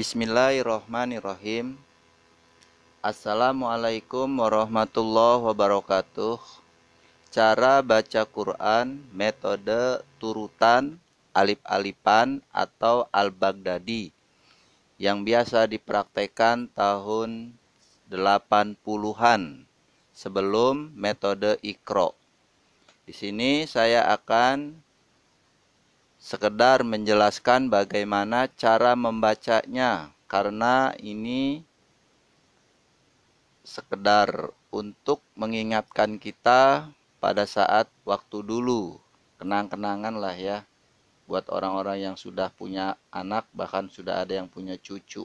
Bismillahirrahmanirrahim. Assalamualaikum warahmatullahi wabarakatuh. Cara baca Quran metode turutan, alif-alipan atau al-Baghdadi yang biasa dipraktekan tahun 80-an sebelum metode ikro. Di sini saya akan sekedar menjelaskan bagaimana cara membacanya karena ini sekedar untuk mengingatkan kita pada saat waktu dulu kenang-kenangan lah ya buat orang-orang yang sudah punya anak bahkan sudah ada yang punya cucu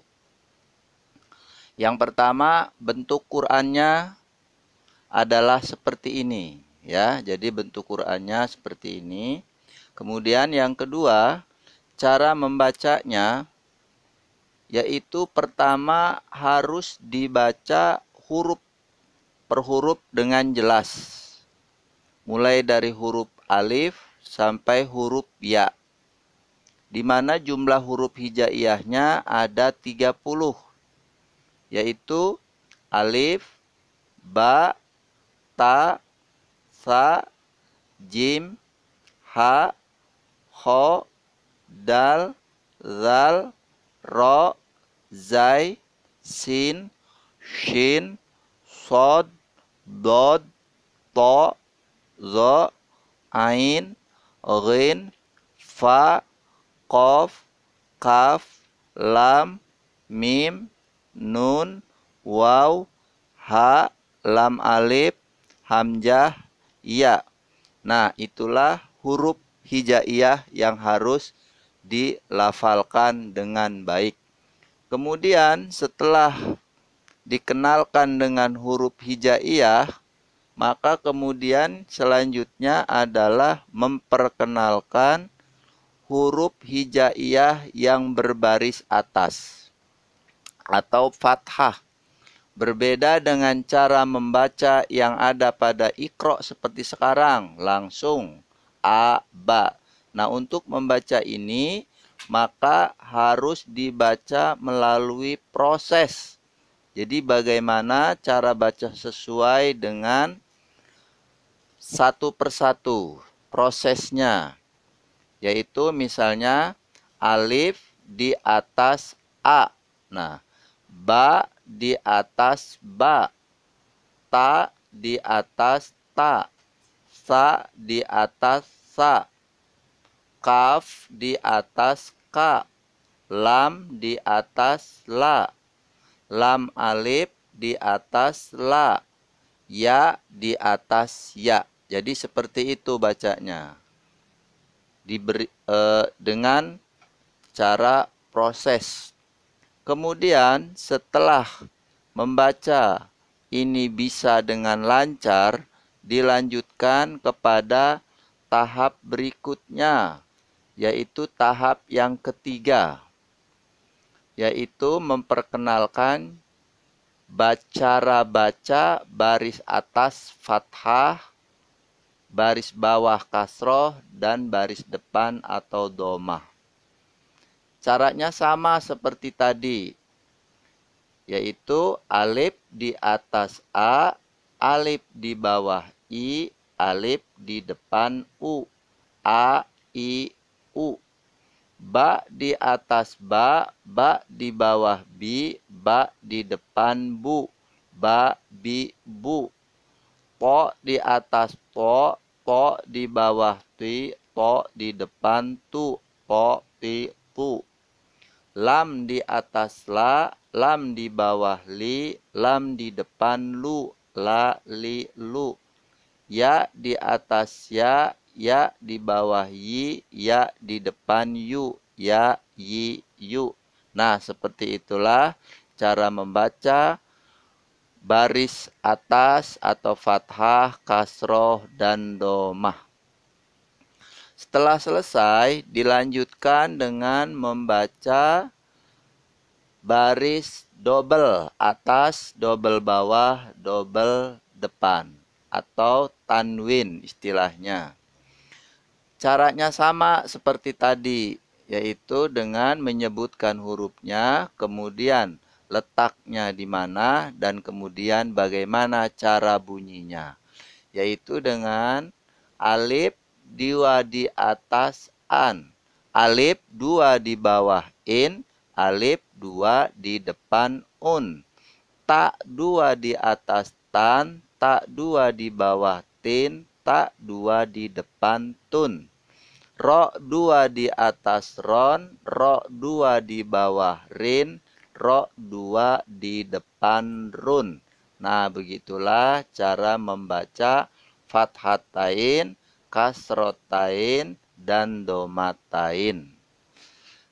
yang pertama bentuk Qurannya adalah seperti ini ya jadi bentuk Qurannya seperti ini Kemudian yang kedua, cara membacanya yaitu pertama harus dibaca huruf per huruf dengan jelas. Mulai dari huruf alif sampai huruf ya. Di mana jumlah huruf hijaiyahnya ada 30 yaitu alif, ba, ta, sa, jim, ha, kho dal zal ro zai sin shin sod dod to zo ain ghin fa qaf kaf lam mim nun waw ha lam alif hamzah ya nah itulah huruf hijaiyah yang harus dilafalkan dengan baik. Kemudian setelah dikenalkan dengan huruf hijaiyah, maka kemudian selanjutnya adalah memperkenalkan huruf hijaiyah yang berbaris atas atau fathah. Berbeda dengan cara membaca yang ada pada ikro seperti sekarang, langsung aba. Nah, untuk membaca ini maka harus dibaca melalui proses. Jadi bagaimana cara baca sesuai dengan satu persatu prosesnya. Yaitu misalnya alif di atas a. Nah, ba di atas ba, ta di atas ta, sa di atas sa kaf di atas ka lam di atas la lam alif di atas la ya di atas ya jadi seperti itu bacanya diberi eh, dengan cara proses kemudian setelah membaca ini bisa dengan lancar dilanjutkan kepada tahap berikutnya, yaitu tahap yang ketiga, yaitu memperkenalkan cara baca baris atas fathah, baris bawah kasroh, dan baris depan atau domah. Caranya sama seperti tadi, yaitu alif di atas A, alif di bawah i alif di depan u a i u ba di atas ba ba di bawah bi ba di depan bu ba bi bu po di atas po po di bawah ti po di depan tu po ti tu lam di atas la lam di bawah li lam di depan lu la li lu ya di atas ya, ya di bawah yi, ya di depan yu, ya yi yu. Nah, seperti itulah cara membaca baris atas atau fathah, kasroh, dan domah. Setelah selesai, dilanjutkan dengan membaca baris double atas, double bawah, double depan atau tanwin istilahnya. Caranya sama seperti tadi, yaitu dengan menyebutkan hurufnya, kemudian letaknya di mana, dan kemudian bagaimana cara bunyinya, yaitu dengan alif dua di atas an, alif dua di bawah in, alif dua di depan un, tak dua di atas tan, tak dua di bawah tin, tak dua di depan tun. Ro dua di atas ron, ro dua di bawah rin, ro dua di depan run. Nah, begitulah cara membaca fathatain, kasrotain, dan domatain.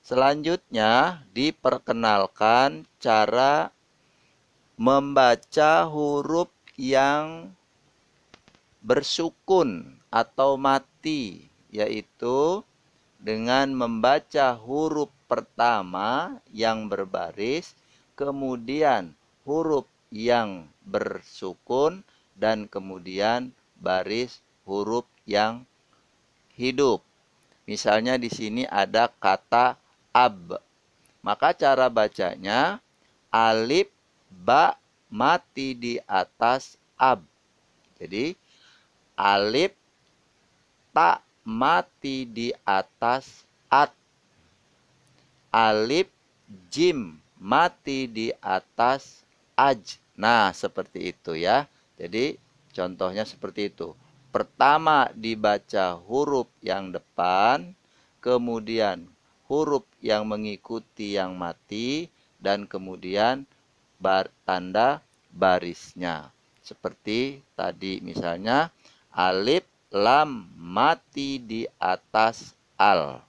Selanjutnya, diperkenalkan cara membaca huruf yang bersukun atau mati yaitu dengan membaca huruf pertama yang berbaris kemudian huruf yang bersukun dan kemudian baris huruf yang hidup misalnya di sini ada kata ab maka cara bacanya alif ba mati di atas ab. Jadi alif tak mati di atas at. Alif jim mati di atas aj. Nah, seperti itu ya. Jadi contohnya seperti itu. Pertama dibaca huruf yang depan, kemudian huruf yang mengikuti yang mati dan kemudian bar, tanda barisnya. Seperti tadi misalnya alif lam mati di atas al.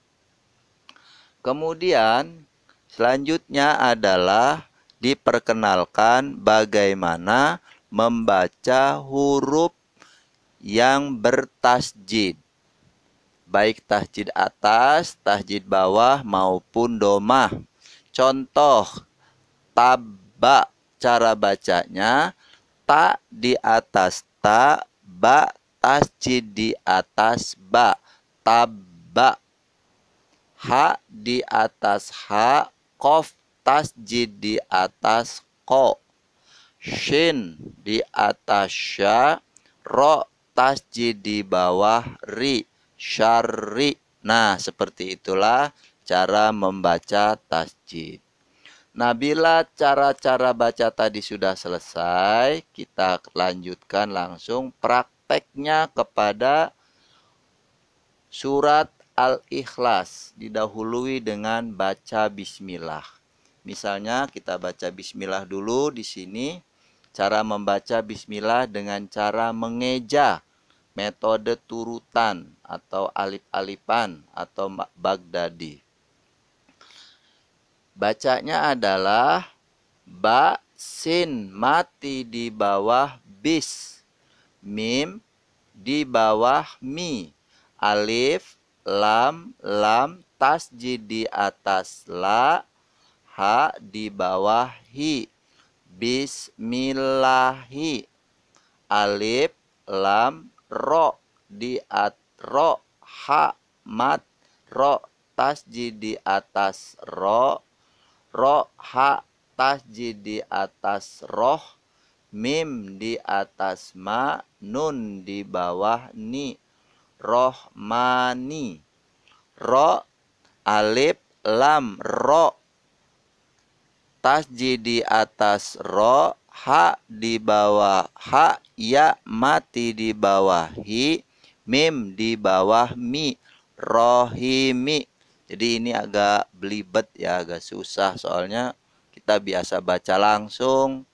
Kemudian selanjutnya adalah diperkenalkan bagaimana membaca huruf yang bertasjid baik tahjid atas, tahjid bawah maupun domah. Contoh tab ba cara bacanya ta di atas ta ba tasjid di atas ba tabba ha di atas ha kof tasjid di atas ko shin di atas sya ro tasjid di bawah ri syari nah seperti itulah cara membaca tasjid Nah, bila cara-cara baca tadi sudah selesai, kita lanjutkan langsung prakteknya kepada surat Al-Ikhlas didahului dengan baca bismillah. Misalnya kita baca bismillah dulu di sini. Cara membaca bismillah dengan cara mengeja metode turutan atau alip alipan atau bagdadi. Bacanya adalah ba sin mati di bawah bis. Mim di bawah mi. Alif, lam, lam, tasji di atas la. Ha di bawah hi. Bismillahi. Alif, lam, ro di at ro ha mat ro tasji di atas ro ro ha tasjid di atas roh mim di atas ma nun di bawah ni rohmani ro alif lam ro tas di atas ro ha di bawah ha ya mati di bawah hi mim di bawah mi rohimi jadi ini agak belibet ya agak susah soalnya kita biasa baca langsung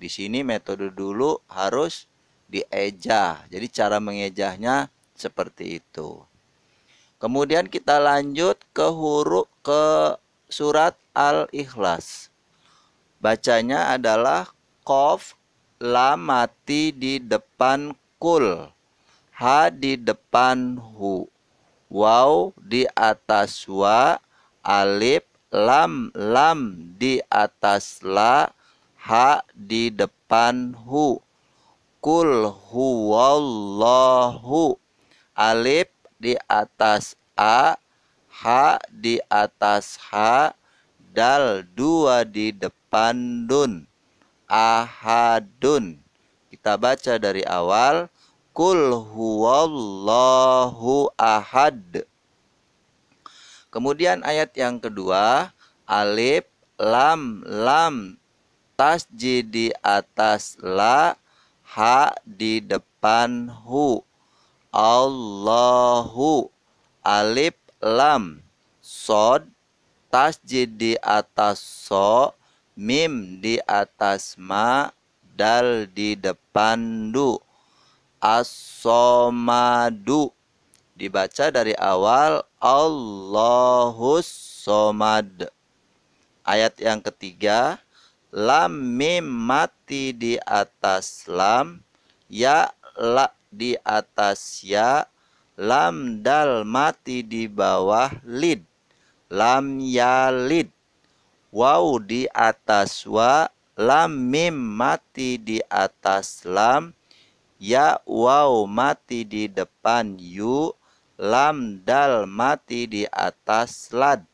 di sini metode dulu harus dieja jadi cara mengejahnya seperti itu kemudian kita lanjut ke huruf ke surat al-ikhlas bacanya adalah kof lam mati di depan kul ha di depan hu waw di atas wa, alif, lam, lam di atas la, ha di depan hu. Kul huwallahu. Alif di atas a, ha di atas ha, dal dua di depan dun. Ahadun. Kita baca dari awal Kul huwallahu ahad. Kemudian ayat yang kedua, alif lam lam tasjid di atas la ha di depan hu Allahu alif lam sod tasjid di atas so mim di atas ma dal di depan du As-Somadu. Dibaca dari awal Allahus Somad. Ayat yang ketiga, lam mim mati di atas lam, ya la di atas ya, lam dal mati di bawah lid, lam ya lid Waw di atas wa, lam mim mati di atas lam, ya wow mati di depan yu lam dal mati di atas lad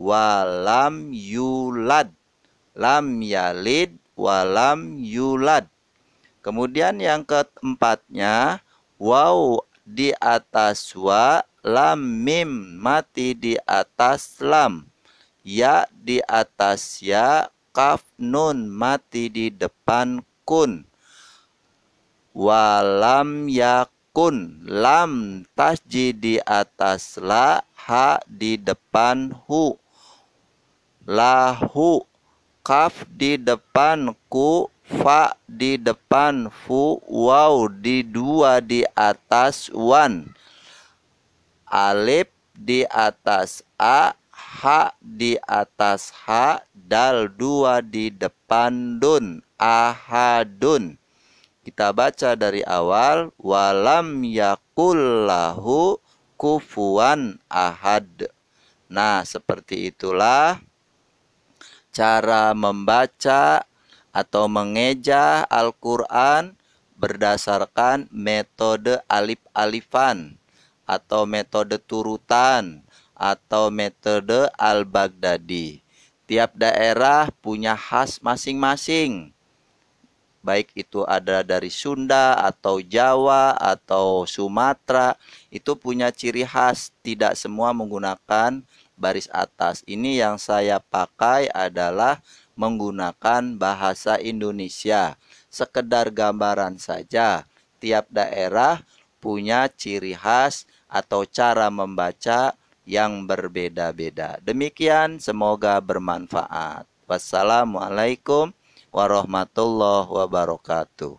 walam yulad lam yalid walam yulad kemudian yang keempatnya wow di atas wa lam mim mati di atas lam ya di atas ya kaf nun mati di depan kun walam yakun lam tasji di atas la ha di depan hu lahu kaf di depan ku fa di depan fu waw di dua di atas wan alif di atas a H di atas ha dal dua di depan dun ahadun kita baca dari awal walam yakullahu kufuan ahad. Nah, seperti itulah cara membaca atau mengeja Al-Qur'an berdasarkan metode alif-alifan atau metode turutan atau metode Al-Baghdadi. Tiap daerah punya khas masing-masing baik itu ada dari Sunda atau Jawa atau Sumatera itu punya ciri khas tidak semua menggunakan baris atas ini yang saya pakai adalah menggunakan bahasa Indonesia sekedar gambaran saja tiap daerah punya ciri khas atau cara membaca yang berbeda-beda demikian semoga bermanfaat wassalamualaikum warahmatullahi wabarakatuh.